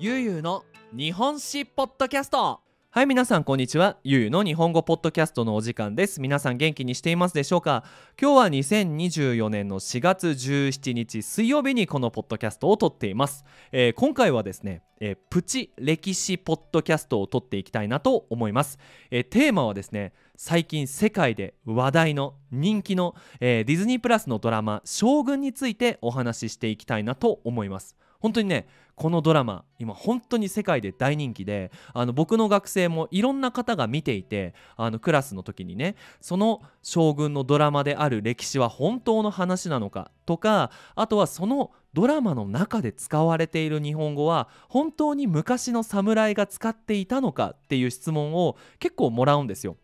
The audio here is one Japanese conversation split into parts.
ゆうゆうの日本史ポッドキャストはい皆さんこんにちはゆうゆうの日本語ポッドキャストのお時間です皆さん元気にしていますでしょうか今日は2024年の4月17日水曜日にこのポッドキャストを撮っています、えー、今回はですね、えー、プチ歴史ポッドキャストを撮っていきたいなと思います、えー、テーマはですね最近世界で話題の人気の、ディズニープラスのドラマ将軍についてお話ししていきたいなと思います本当にねこのドラマ今本当に世界で大人気であの僕の学生もいろんな方が見ていてあのクラスの時にねその将軍のドラマである歴史は本当の話なのかとかあとはそのドラマの中で使われている日本語は本当に昔の侍が使っていたのかっていう質問を結構もらうんですよ。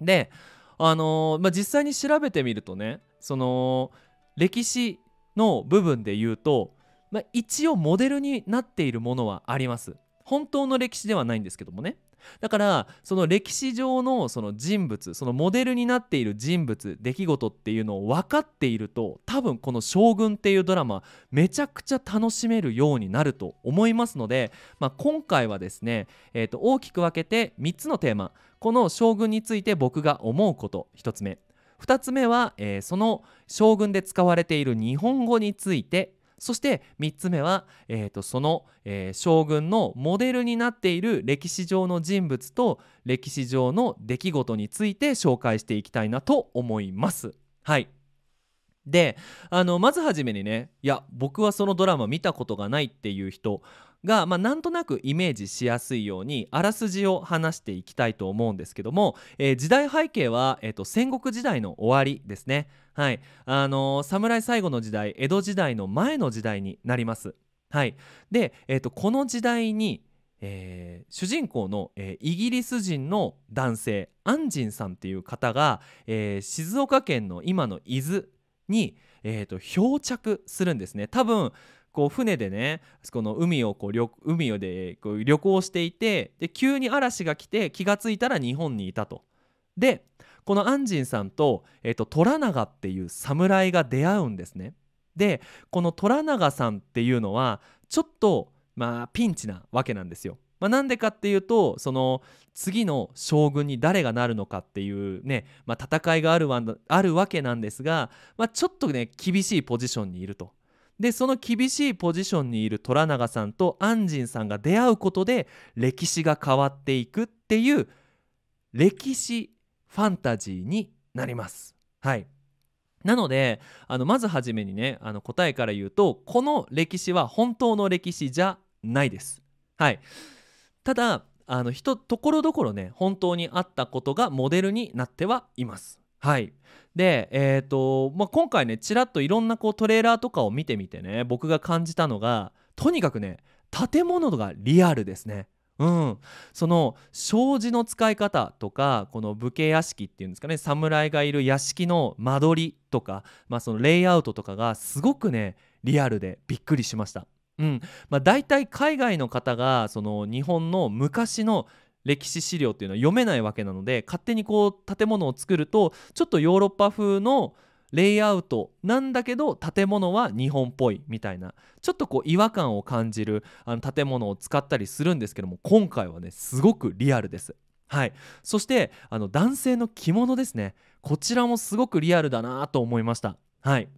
であのー、まあ、実際に調べてみるとねその歴史の部分で言うとまあ、一応モデルになっているものはあります本当の歴史ではないんですけどもねだからその歴史上のその人物そのモデルになっている人物出来事っていうのを分かっていると多分この「将軍」っていうドラマめちゃくちゃ楽しめるようになると思いますので、まあ、今回はですね、えー、と大きく分けて3つのテーマこの将軍について僕が思うこと1つ目2つ目は、えー、その将軍で使われている日本語についてそして3つ目は、えーと、その、えー、将軍のモデルになっている歴史上の人物と歴史上の出来事について紹介していきたいなと思います。はいであのまずはじめにねいや僕はそのドラマ見たことがないっていう人が、まあ、なんとなくイメージしやすいようにあらすじを話していきたいと思うんですけども、えー、時代背景は、えーと、戦国時代の終わりですね。はい、あのー、侍最後の時代江戸時代の前の時代になります。はい、で、えーと、この時代にえー、主人公の、えー、イギリス人の男性アンジンさんっていう方が、えー、静岡県の今の伊豆に、漂着するんですね多分こう船でねこの海をこう旅海でこう旅行していてで急に嵐が来て気が付いたら日本にいたと。でこの安仁さんと,、えーと、と虎長っていう侍が出会うんですね。でこの虎長さんっていうのはちょっと、まあ、ピンチなわけなんですよ。まあ、なんでかっていうとその次の将軍に誰がなるのかっていうね、まあ、戦いがあるわあるわけなんですが、まあ、ちょっとね厳しいポジションにいると。でその厳しいポジションにいる虎永さんと安心さんが出会うことで歴史が変わっていくっていう歴史ファンタジーになります。はいなのであのまず初めにねあの答えから言うとこの歴史は本当の歴史じゃないです。はい、ただあのひとところどころね本当にあったことがモデルになってはいます。はいで、えーとまあ、今回ねちらっといろんなこうトレーラーとかを見てみてね僕が感じたのがとにかくね建物がリアルですね。うん、その障子の使い方とかこの武家屋敷っていうんですかね侍がいる屋敷の間取りとか、まあ、そのレイアウトとかがすごくねリアルでびっくりしました。うんまあ、大体海外の方がその日本の昔の歴史資料っていうのは読めないわけなので勝手にこう建物を作るとちょっとヨーロッパ風のレイアウトなんだけど建物は日本っぽいみたいなちょっとこう違和感を感じるあの建物を使ったりするんですけども今回はねすごくリアルです。はい、そしてあの男性の着物ですねこちらもすごくリアルだなと思いました。はい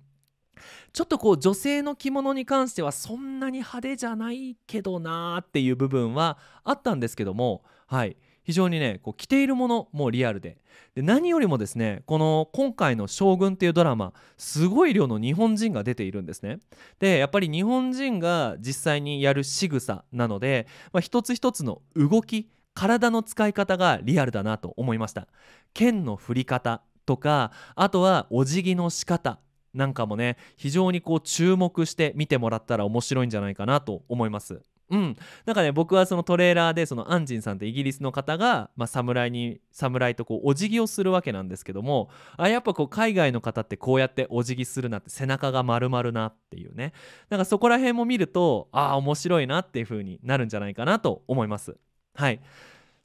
ちょっとこう女性の着物に関してはそんなに派手じゃないけどなーっていう部分はあったんですけどもはい非常にねこう着ているものもリアルでで何よりもですねこの今回の「将軍」っていうドラマすごい量の日本人が出ているんですね。でやっぱり日本人が実際にやる仕草なので、まあ、一つ一つの動き体の使い方がリアルだなと思いました。剣の振り方とかあとはお辞儀の仕方なんかもね非常にこう注目して見てもらったら面白いんじゃないかなと思います。うん、なんかね僕はそのトレーラーでそのアンジンさんってイギリスの方が、まあ、侍に侍とこうお辞儀をするわけなんですけどもあやっぱこう海外の方ってこうやってお辞儀するなって背中が丸々なっていうねなんかそこら辺も見るとああ面白いなっていう風になるんじゃないかなと思います。はい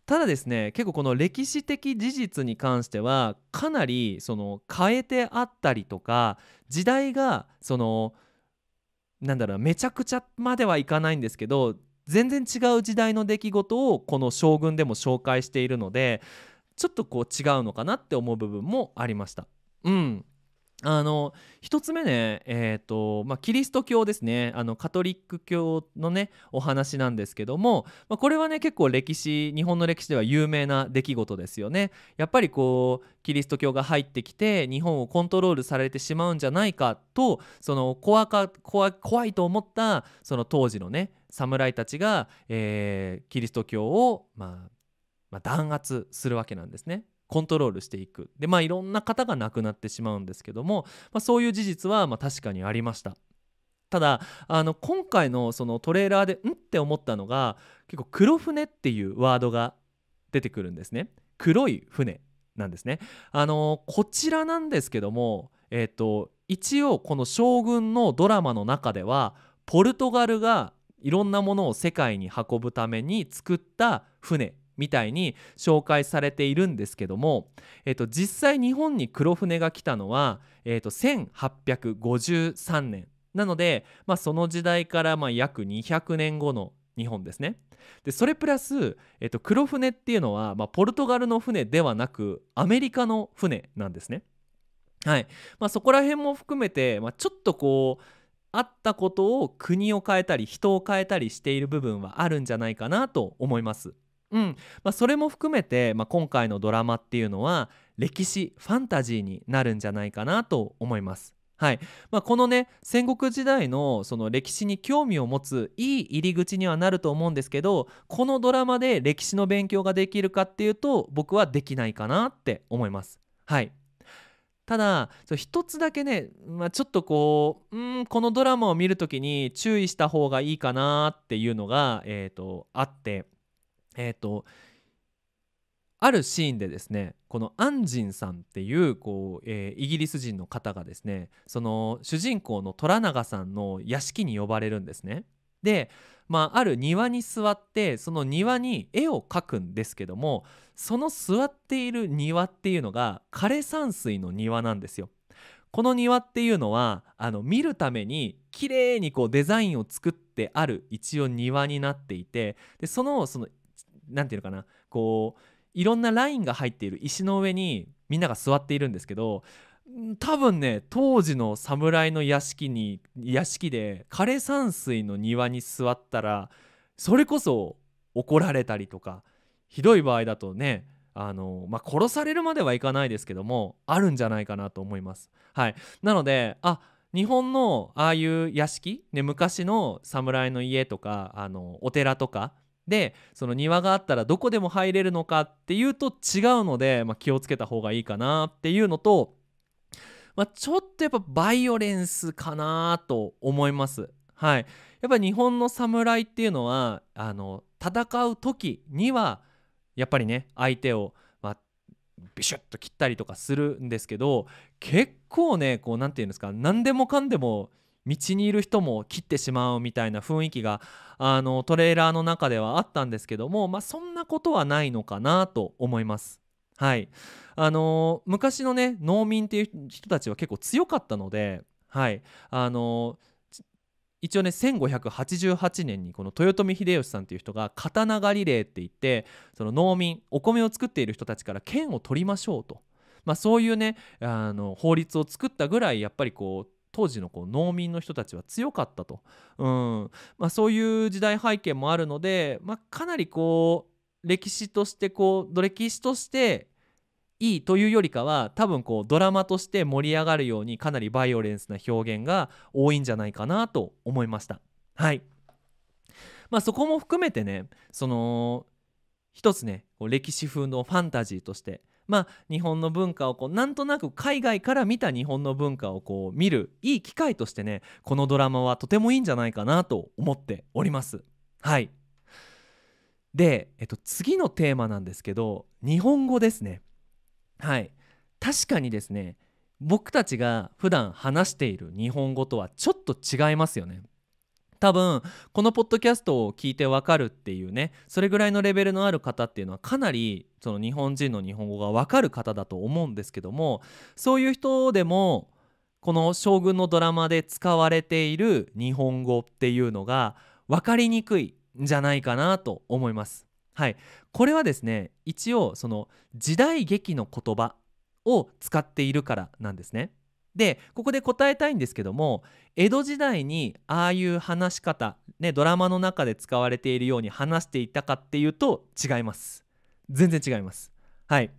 ただですね結構この歴史的事実に関してはかなりその変えてあったりとか時代がそのなんだろうめちゃくちゃまではいかないんですけど全然違う時代の出来事をこの「将軍」でも紹介しているのでちょっとこう違うのかなって思う部分もありました。うん、あの1つ目ね、えーとまあ、キリスト教ですねあのカトリック教のねお話なんですけども、まあ、これはね結構歴史日本の歴史では有名な出来事ですよね。やっぱりこうキリスト教が入ってきて日本をコントロールされてしまうんじゃないかとその怖か怖怖いと思ったその当時のね侍たちが、えー、キリスト教を、まあ、まあ弾圧するわけなんですね。コントロールしていくでまあいろんな方が亡くなってしまうんですけども、まあ、そういう事実はま確かにありましたただあの今回のそのトレーラーで「ん?」って思ったのが結構「黒船」っていうワードが出てくるんですね黒い船なんですねあのこちらなんですけどもえっ、ー、と一応この将軍のドラマの中ではポルトガルがいろんなものを世界に運ぶために作った船みたいに紹介されているんですけども、えっと、実際日本に黒船が来たのは、えっと、1853年なので、まあ、その時代からまあ約200年後の日本ですね。でそれプラス、えっと、黒船っていうのは、まあ、ポルトガルの船ではなくアメリカの船なんですね。はいまあ、そこら辺も含めて、まあ、ちょっとこうあったことを国を変えたり人を変えたりしている部分はあるんじゃないかなと思います。うんまあ、それも含めて、まあ、今回のドラマっていうのは歴史ファンタジーになるんじゃないかなと思います。はいまあ、このね戦国時代のその歴史に興味を持ついい入り口にはなると思うんですけどこのドラマで歴史の勉強ができるかっていうと僕はできないかなって思います。はいただ一つだけね、まあ、ちょっとこううんこのドラマを見る時に注意した方がいいかなっていうのが、えーとあってえっ、ー、とあるシーンでですねこのアンジンさんっていうこう、えー、イギリス人の方がですねその主人公の虎永さんの屋敷に呼ばれるんですね。で、まあ、ある庭に座ってその庭に絵を描くんですけどもその座っている庭っていうのが枯山水の庭なんですよ。この庭っていうのはあの見るために綺麗にこうデザインを作ってある一応庭になっていてでそのその何て言うのかなこういろんなラインが入っている石の上にみんなが座っているんですけど多分ね当時の侍の屋敷に屋敷で枯山水の庭に座ったらそれこそ怒られたりとかひどい場合だとねあのまあ、殺されるまではいかないですけどもあるんじゃないかなと思います。はい、なのであ日本のああいう屋敷、ね、昔の侍の家とかあのお寺とかでその庭があったらどこでも入れるのかっていうと違うので、まあ、気をつけた方がいいかなっていうのと、まあ、ちょっとやっぱバイオレンスかなと思います。はい、やっぱ日本の侍っていうのはあの戦う時にはやっぱりね相手を、まあ、ビシュッと切ったりとかするんですけど結構ねこう何て言うんですか何でもかんでも道にいる人も切ってしまうみたいな雰囲気があのトレーラーの中ではあったんですけども、まあ、そんなことはないのかなと思います。はいあのー、昔のね農民っていう人たちは結構強かったので、はいあのー、一応ね1588年にこの豊臣秀吉さんっていう人が刀狩り令って言ってその農民お米を作っている人たちから剣を取りましょうと。まあ、そういうねあの法律を作ったぐらいやっぱりこう当時のこう農民の人たちは強かったと、うんまあ、そういう時代背景もあるので、まあ、かなりこう歴史としてこう歴史としていいというよりかは多分こうドラマとして盛り上がるようにかなりバイオレンスな表現が多いんじゃないかなと思いました。はいまあ、そこも含めてねその一つね歴史風のファンタジーとしてまあ、日本の文化をこうなんとなく海外から見た日本の文化をこう見るいい機会としてねこのドラマはとてもいいんじゃないかなと思っております。はいで、えっと、次のテーマなんですけど日本語ですね。はい確かにですね僕たちが普段話している日本語とはちょっと違いますよね。多分このポッドキャストを聞いてわかるっていうねそれぐらいのレベルのある方っていうのはかなりその日本人の日本語がわかる方だと思うんですけどもそういう人でもこの将軍のドラマで使われている日本語っていうのが分かりにくいんじゃないかなと思います。はい、これはですね一応その時代劇の言葉を使っているからなんですね。でここで答えたいんですけども江戸時代にああいう話し方、ね、ドラマの中で使われているように話していたかっていうと違います全然違いますはい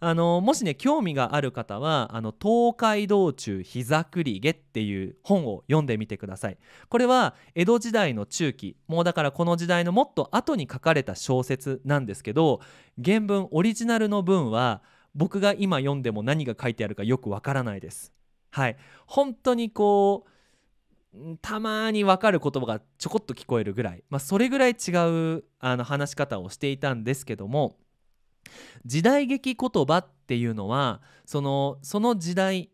あのもしね興味がある方は「あの東海道中膝栗毛」っていう本を読んでみてくださいこれは江戸時代の中期もうだからこの時代のもっと後に書かれた小説なんですけど原文オリジナルの文は僕が今読んでも何が書いてあるかよくわからないですはい、本当にこうたまに分かる言葉がちょこっと聞こえるぐらい、まあ、それぐらい違うあの話し方をしていたんですけども時代劇言葉っていうのはそのその時代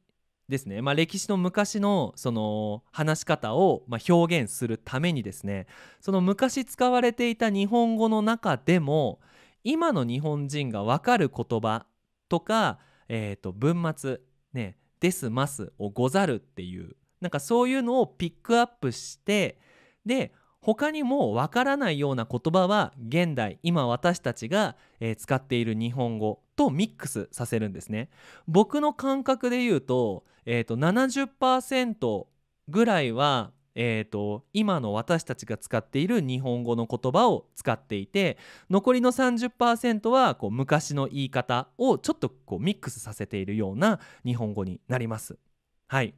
ですね、まあ、歴史の昔のその話し方をま表現するためにですねその昔使われていた日本語の中でも今の日本人が分かる言葉とか、えー、と文末ね「ですます」を「ござる」っていうなんかそういうのをピックアップしてで他にもわからないような言葉は現代今私たちが、使っている日本語とミックスさせるんですね。僕の感覚で言うと,、えーと、と70%ぐらいはえーと、今の私たちが使っている日本語の言葉を使っていて残りの30%はこう昔の言い方をちょっとこうミックスさせているような日本語になります。はい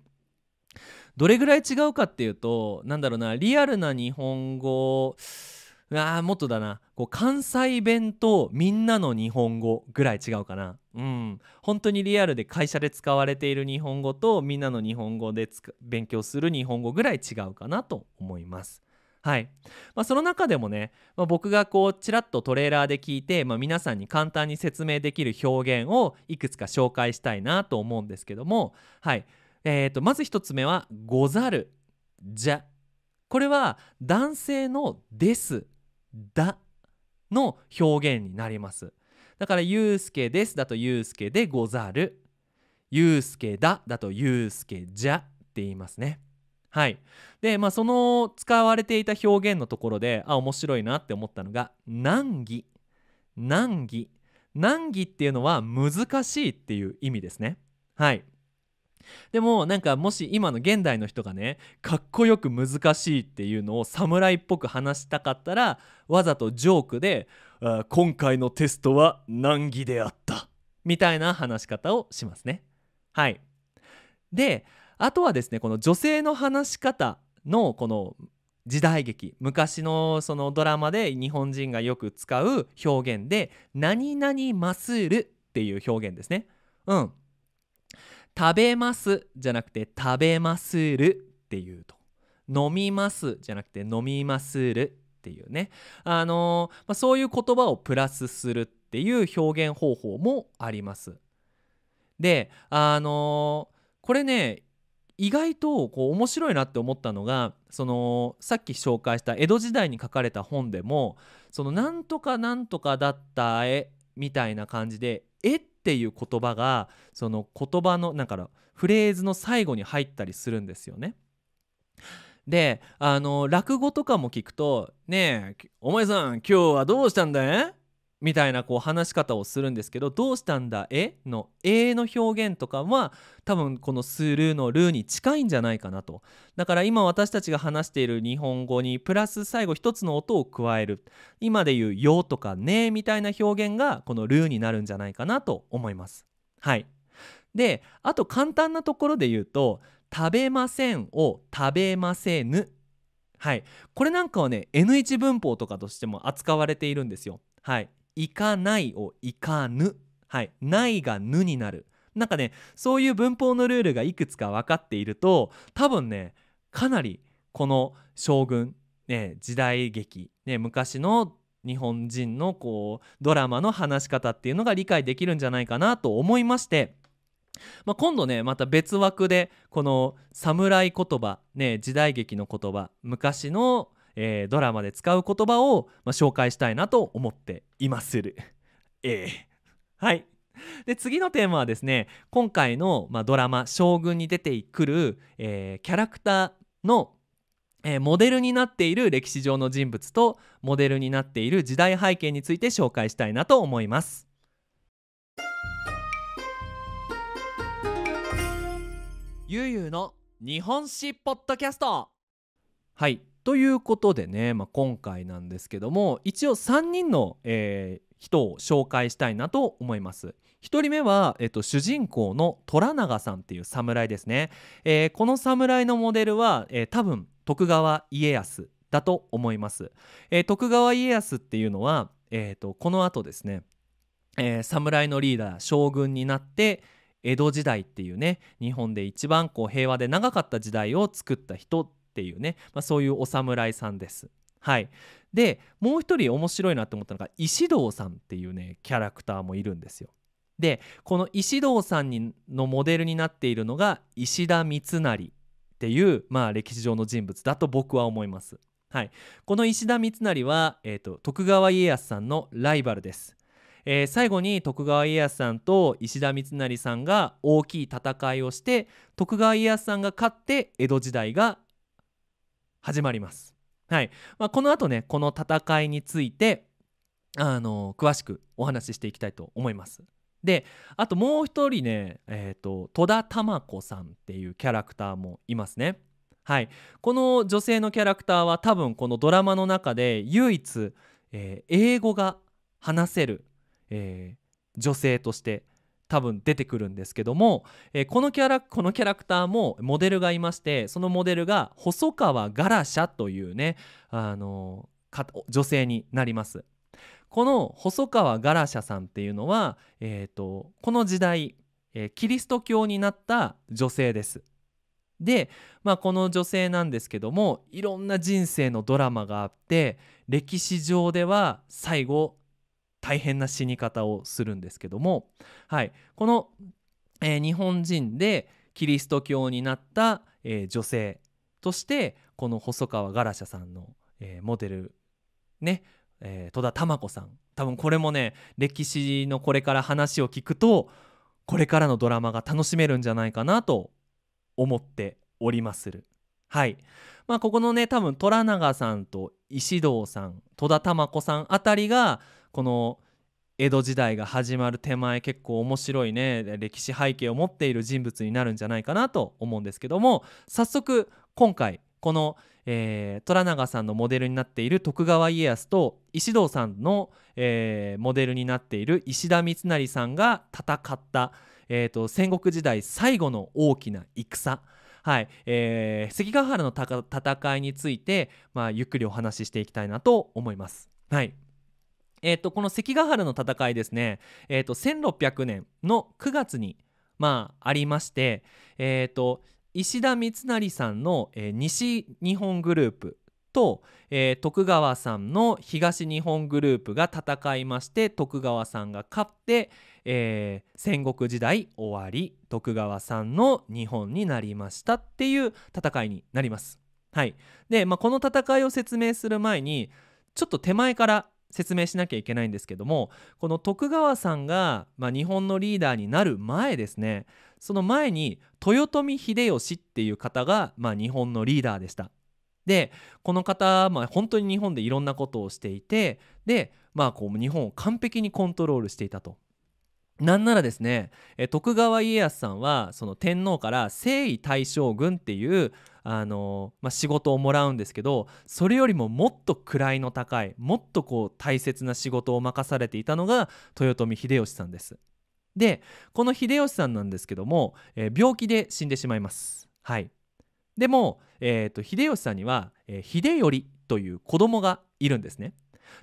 どれぐらい違うかっていうと何だろうなリアルな日本語あもっとだなこう関西弁とみんなの日本語ぐらい違うかなうん本当にリアルで会社で使われている日本語とみんなの日本語で勉強する日本語ぐらい違うかなと思います。はいまあ、その中でもね、まあ、僕がこうちらっとトレーラーで聞いて、まあ、皆さんに簡単に説明できる表現をいくつか紹介したいなと思うんですけども、はいえー、とまず一つ目は「ござる」「じゃ」これは男性の「です」「だ」の表現になりますだから「ゆうすけです」だと「ゆうすけでござる」「ゆうすけだ」だと「ゆうすけじゃ」って言いますねはい。で、まあ、その使われていた表現のところで、あ、面白いなって思ったのが、難儀。難儀。難儀っていうのは難しいっていう意味ですね。はい。でもなんかもし今の現代の人がねかっこよく難しいっていうのを侍っぽく話したかったらわざとジョークで「今回のテストは難儀であった」みたいな話し方をしますね。はい、であとはですねこの女性の話し方のこの時代劇昔のそのドラマで日本人がよく使う表現で「何々まする」っていう表現ですね。うん、「食べます」じゃなくて「食べまする」っていうと「飲みます」じゃなくて「飲みまする」っていうね、あのー、まあ、そういう言葉をプラスするっていう表現方法もあります。で、あのー、これね意外とこう面白いなって思ったのがそのさっき紹介した江戸時代に書かれた本でもそのなんとかなんとかだった絵みたいな感じで「え」っっていう言葉がその言葉のなんかフレーズの最後に入ったりするんですよね。であの落語とかも聞くと「ねえお前さん今日はどうしたんだいみたいなこう話し方をするんですけど「どうしたんだえ?」の「え」の表現とかは多分この「スルー」の「ルー」に近いんじゃないかなとだから今私たちが話している日本語にプラス最後一つの音を加える今で言う「よ」とか「ね」みたいな表現がこの「ルー」になるんじゃないかなと思います。はいであと簡単なところで言うと「食べません」を「食べませぬ」はいこれなんかはね N1 文法とかとしても扱われているんですよ。はい行かないを行かぬはいないがぬになるなんかねそういう文法のルールがいくつか分かっていると多分ねかなりこの将軍、ね、時代劇、ね、昔の日本人のこうドラマの話し方っていうのが理解できるんじゃないかなと思いまして、まあ、今度ねまた別枠でこの侍言葉、ね、時代劇の言葉昔のえー、ドラマで使う言葉を、まあ、紹介したいなと思っていまする。えー、はいで次のテーマはですね今回の、まあ、ドラマ「将軍」に出てくる、えー、キャラクターの、えー、モデルになっている歴史上の人物とモデルになっている時代背景について紹介したいなと思います。ゆうゆうの日本史ポッドキャストはいということでね、まあ、今回なんですけども一応3人の、えー、人を紹介したいなと思います。1人目は、えっと、主人公の虎永さんっていう侍ですね、えー、この侍のモデルは、えー、多分徳川家康だと思います、えー、徳川家康っていうのは、えーと、このあとですね、え侍のリーダー将軍になって江戸時代っていうね日本で一番こう平和で長かった時代を作った人っていうね、まあ、そういうお侍さんです。はい、でもう一人面白いなと思ったのが石堂さんっていうねキャラクターもいるんですよ。でこの石堂さんのモデルになっているのが石田三成っていう、まあ、歴史上の人物だと僕は思います。はい、この石田三成は、えーと、と徳川家康さんのライバルです。えー、最後に徳川家康さんと石田三成さんが大きい戦いをして徳川家康さんが勝って江戸時代が始まります。はいまあ、この後ねこの戦いについてあの詳しくお話ししていきたいと思います。であともう一人ね、えーと、戸田珠子さんっていうキャラクターもいますね。はい、この女性のキャラクターは多分このドラマの中で唯一、えー、英語が話せる、えー、女性として多分出てくるんですけども、えー、このキャラこのキャラクターもモデルがいましてそのモデルが細川ガラシャというね、あのー、女性になります。この細川ガラシャさんっていうのは、えーとこの時代、えー、キリスト教になった女性です。で、まあ、この女性なんですけどもいろんな人生のドラマがあって歴史上では最後大変な死に方をするんですけども、はい、この、えー、日本人でキリスト教になった、えー、女性としてこの細川ガラシャさんの、えー、モデルね、えー、戸田珠子さん多分これもね歴史のこれから話を聞くとこれからのドラマが楽しめるんじゃないかなと思っておりまする。はい。まあここのね多分虎永さんと石堂さん戸田珠子さんあたりがこの江戸時代が始まる手前結構面白いね歴史背景を持っている人物になるんじゃないかなと思うんですけども早速今回この、えー、虎永さんのモデルになっている徳川家康と石堂さんの、えー、モデルになっている石田三成さんが戦った、えーと、戦国時代最後の大きな戦はいえー、関ヶ原の戦いについて、まあ、ゆっくりお話ししていきたいなと思います。はいえーと、この関ヶ原の戦いですね、えーと、1600年の9月に、まあ、ありまして、えーと石田三成さんの、えー、西日本グループと、えー、徳川さんの東日本グループが戦いまして徳川さんが勝って、えー、戦国時代終わり徳川さんの日本になりましたっていう戦いになります。はい、で、まあ、この戦いを説明する前にちょっと手前から説明しなきゃいけないんですけどもこの徳川さんが、まあ、日本のリーダーになる前ですねその前に豊臣秀吉っていう方が、まあ、日本のリーダーでした。でこの方、まあ、本当に日本でいろんなことをしていてで、まあ、こう日本を完璧にコントロールしていたとなんならですね徳川家康さんはその天皇から征夷大将軍っていうあの、まあ、仕事をもらうんですけどそれよりももっと位の高いもっとこう大切な仕事を任されていたのが豊臣秀吉さんです。でこの秀吉さんなんですけども、えー、病気で死んでしまいます。はい、でも、えーと、秀吉さんには、えー、秀頼という子供がいるんですね。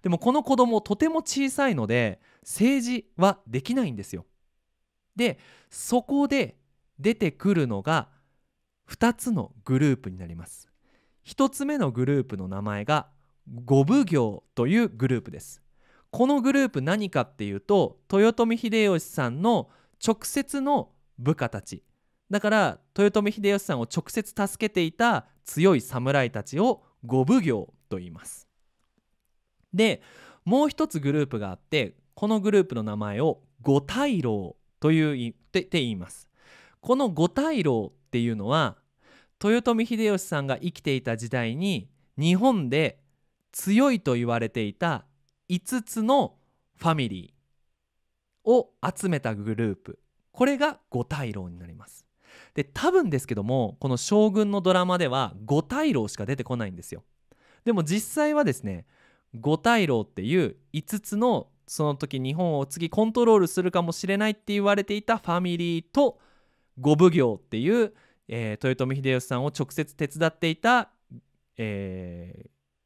でもこの子供とても小さいので政治はできないんですよ。でそこで出てくるのが2つのグループになります。1つ目のグループの名前が五奉行というグループです。このグループ何かっていうと豊臣秀吉さんの直接の部下たちだから豊臣秀吉さんを直接助けていた強い侍たちを五奉行と言います。でもう一つグループがあってこのグループの名前を五大老というって言いますこの五大老っていうのは豊臣秀吉さんが生きていた時代に日本で強いと言われていた5つのファミリーを集めたグループこれが五大老になりますで多分ですけどもこの将軍のドラマでは五大老しか出てこないんですよでも実際はですね五大老っていう5つのその時日本を次コントロールするかもしれないって言われていたファミリーと五奉行っていう、えー、豊臣秀吉さんを直接手伝っていた、え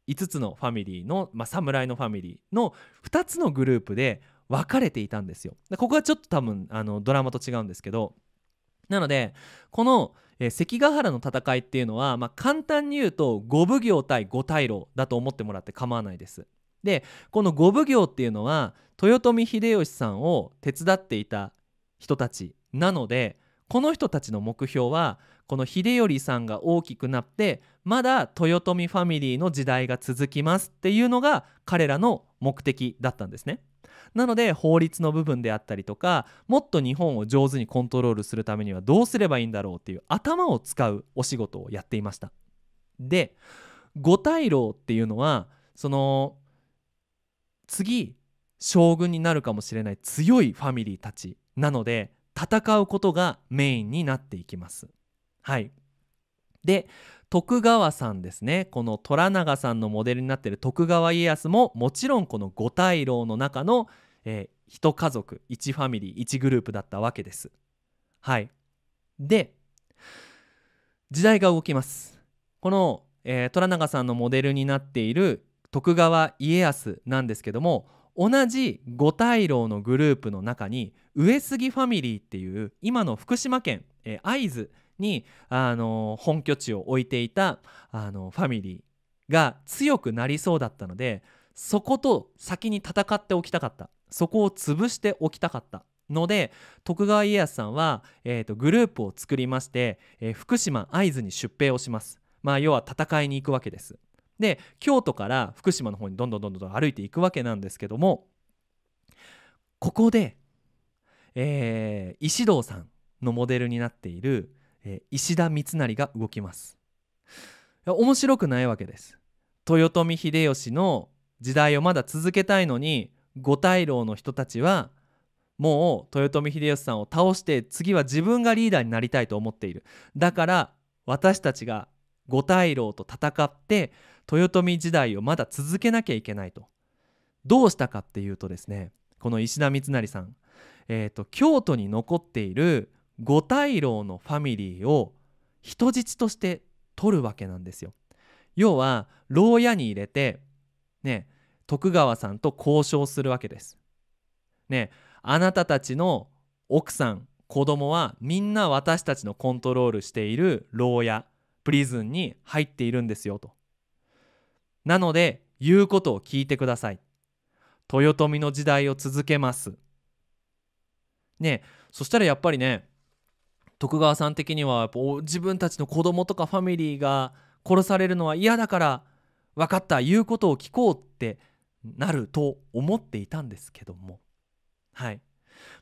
ー、5つのファミリーの、まあ、侍のファミリーの2つのグループで分かれていたんですよ。ここはちょっと多分あのドラマと違うんですけどなのでこの、えー、関ヶ原の戦いっていうのは、まあ、簡単に言うと五奉行対五大老だと思ってもらって構わないです。でこの五奉行っていうのは豊臣秀吉さんを手伝っていた人たちなのでこの人たちの目標はこの秀頼さんが大きくなってまだ豊臣ファミリーの時代が続きますっていうのが彼らの目的だったんですね。なので法律の部分であったりとかもっと日本を上手にコントロールするためにはどうすればいいんだろうっていう頭を使うお仕事をやっていました。で五大老っていうのはその次将軍になるかもしれない強いファミリーたちなので戦うことがメインになっていきます。はいで徳川さんですねこの虎長さんのモデルになっている徳川家康ももちろんこの五大老の中の、えー、家族1ファミリー1グループだったわけです。はいで時代が動きます。この、えー、虎長さんのモデルになっている徳川家康なんですけども同じ五大老のグループの中に上杉ファミリーっていう今の福島県、え会津に、あの本拠地を置いていた、あのファミリーが強くなりそうだったのでそこと先に戦っておきたかったそこを潰しておきたかったので徳川家康さんは、えーとグループを作りまして、えー、福島会津に出兵をします。まあ、要は戦いに行くわけです。で京都から福島の方にどんどんどんどん歩いていくわけなんですけどもここで、えー、石堂さんのモデルになっている、えー、石田三成が動きます面白くないわけです豊臣秀吉の時代をまだ続けたいのに五大老の人たちはもう豊臣秀吉さんを倒して次は自分がリーダーになりたいと思っているだから私たちが五大老と戦って豊臣時代をまだ続けなきゃいけないとどうしたかっていうとですねこの石田三成さん、えーと、と京都に残っている五大老のファミリーを人質として取るわけなんですよ。要は牢屋に入れてね徳川さんと交渉するわけです。ねあなたたちの奥さん子供はみんな私たちのコントロールしている牢屋プリズンに入っているんですよと。なので言うことを聞いてください。豊臣の時代を続けます。ねそしたらやっぱりね徳川さん的には自分たちの子供とかファミリーが殺されるのは嫌だから分かった言うことを聞こうってなると思っていたんですけどもはい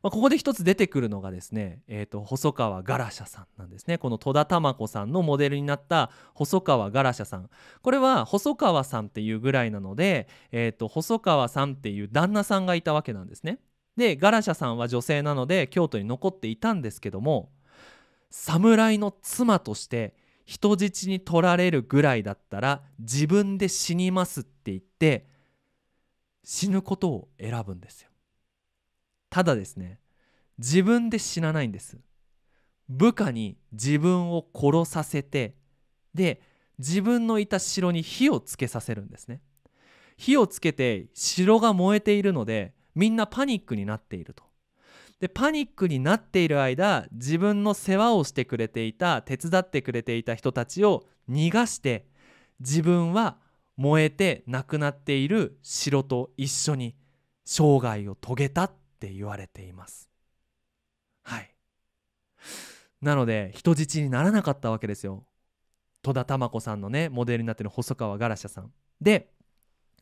まあ、ここで一つ出てくるのがですね、えー、と細川ガラシャさんなんですねこの戸田珠子さんのモデルになった細川ガラシャさんこれは細川さんっていうぐらいなので、えー、と細川さんっていう旦那さんがいたわけなんですね。でガラシャさんは女性なので京都に残っていたんですけども侍の妻として人質に取られるぐらいだったら自分で死にますって言って死ぬことを選ぶんですよ。ただですね自分で死なないんです部下に自分を殺させてで自分のいた城に火をつけさせるんですね火をつけて城が燃えているのでみんなパニックになっているとでパニックになっている間自分の世話をしてくれていた手伝ってくれていた人たちを逃がして自分は燃えて亡くなっている城と一緒に生涯を遂げたって言われていますはいなので人質にならなかったわけですよ戸田珠子さんのねモデルになってる細川ガラシャさんで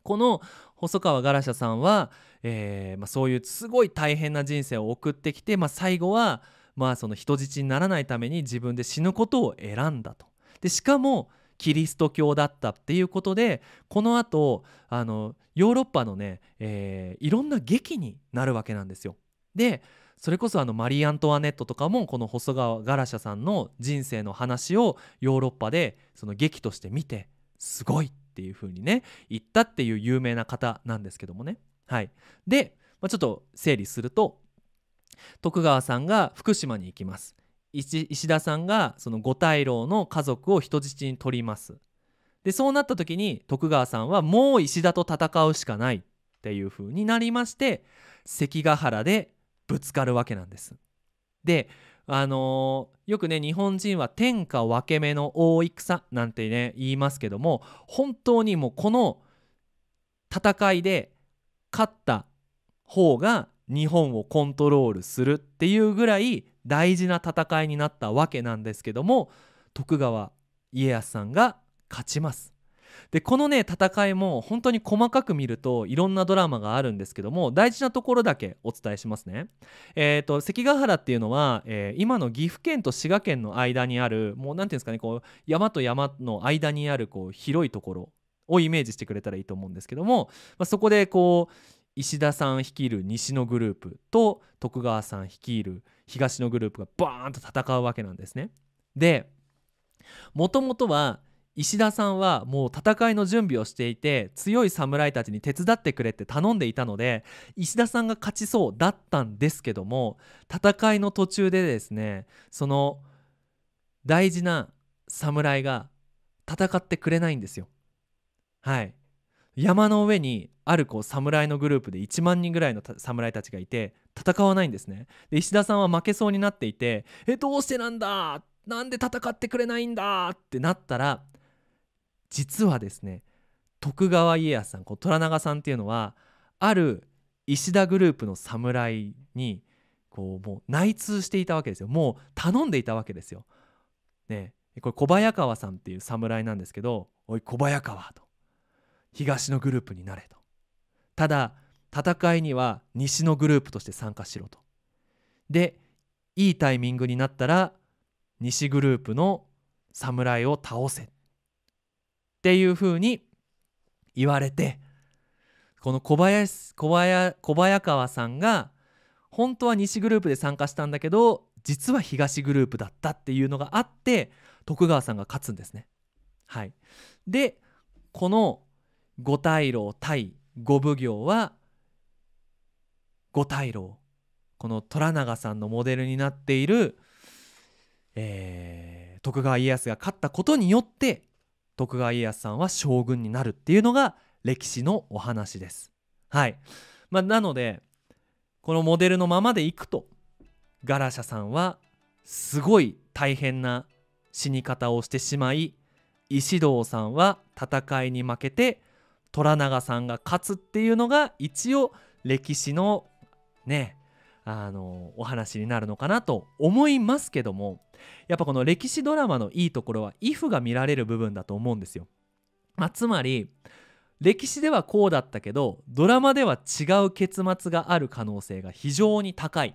この細川ガラシャさんは、えー、まあ、そういうすごい大変な人生を送ってきて、まあ、最後は、まあ、その人質にならないために自分で死ぬことを選んだと。でしかもキリスト教だったっていうことでこの後あとヨーロッパのね、えー、いろんな劇になるわけなんですよ。でそれこそあのマリー・アントワネットとかもこの細川ガラシャさんの人生の話をヨーロッパでその劇として見てすごいっていう風にね言ったっていう有名な方なんですけどもね。はい、で、まあ、ちょっと整理すると徳川さんが福島に行きます。石田さんがその五大老の家族を人質に取りますでそうなった時に徳川さんはもう石田と戦うしかないっていう風になりまして関ヶ原でぶつかるわけなんです。であのー、よくね日本人は天下分け目の大戦なんてね言いますけども本当にもうこの戦いで勝った方が日本をコントロールするっていうぐらい大事な戦いになったわけなんですけども徳川家康さんが勝ちます。でこのね戦いも本当に細かく見るといろんなドラマがあるんですけども大事なところだけお伝えしますね。えーと、関ヶ原っていうのは、えー、今の岐阜県と滋賀県の間にあるもう何ていうんですかねこう山と山の間にあるこう広いところをイメージしてくれたらいいと思うんですけども、まあ、そこでこう石田さん率いる西のグループと徳川さん率いる東のグループがバーンと戦うわけなんですね。でもともとは石田さんはもう戦いの準備をしていて強い侍たちに手伝ってくれって頼んでいたので石田さんが勝ちそうだったんですけども戦いの途中でですねその大事な侍が戦ってくれないんですよ。はい山の上にあるこう侍のグループで1万人ぐらいの侍たちがいて戦わないんですねで石田さんは負けそうになっていて「えどうしてなんだなんで戦ってくれないんだ!」ってなったら実はですね徳川家康さんこう虎長さんっていうのはある石田グループの侍にこうもう内通していたわけですよもう頼んでいたわけですよ。ねこれ小早川さんっていう侍なんですけど「おい小早川」と。東のグループになれとただ戦いには西のグループとして参加しろとでいいタイミングになったら西グループの侍を倒せっていうふうに言われてこの小林小林小早川さんが本当は西グループで参加したんだけど実は東グループだったっていうのがあって徳川さんが勝つんですね。はい、でこの五大老対五奉行は五大老この虎永さんのモデルになっている、えー、徳川家康が勝ったことによって徳川家康さんは将軍になるっていうのが歴史のお話です。はい、まあ、なのでこのモデルのままでいくとガラシャさんはすごい大変な死に方をしてしまい石堂さんは戦いに負けて虎永さんが勝つっていうのが一応歴史のねあのお話になるのかなと思いますけどもやっぱこの歴史ドラマのいいところは「if」が見られる部分だと思うんですよ。まあ、つまり歴史ではこうだったけどドラマでは違う結末がある可能性が非常に高い。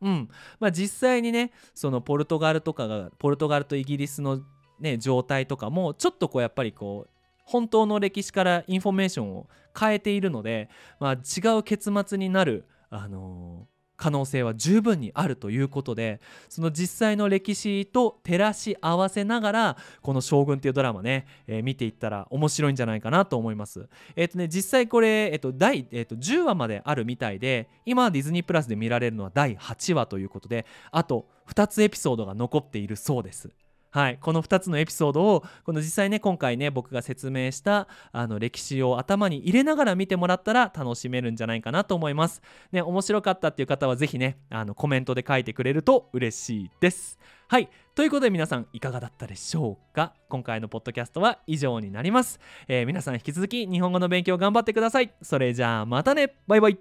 うんまあ、実際にねそのポルトガルとかがポルトガルとイギリスの、ね、状態とかもちょっとこうやっぱりこう本当の歴史からインフォメーションを変えているので、まあ、違う結末になる、あのー、可能性は十分にあるということでその実際の歴史と照らし合わせながらこの「将軍」っていうドラマね、えー、見ていったら面白いんじゃないかなと思います。えっ、ー、とね実際これ、えっ、ー、と第えっと10話まであるみたいで今ディズニープラスで見られるのは第8話ということであと2つエピソードが残っているそうです。はい、この2つのエピソードをこの実際ね今回ね僕が説明したあの歴史を頭に入れながら見てもらったら楽しめるんじゃないかなと思います。ね面白かったっていう方は是非ねあのコメントで書いてくれると嬉しいです。はい。ということで皆さんいかがだったでしょうか今回のポッドキャストは以上になります。えー、皆さん引き続き日本語の勉強頑張ってください。それじゃあまたねバイバイ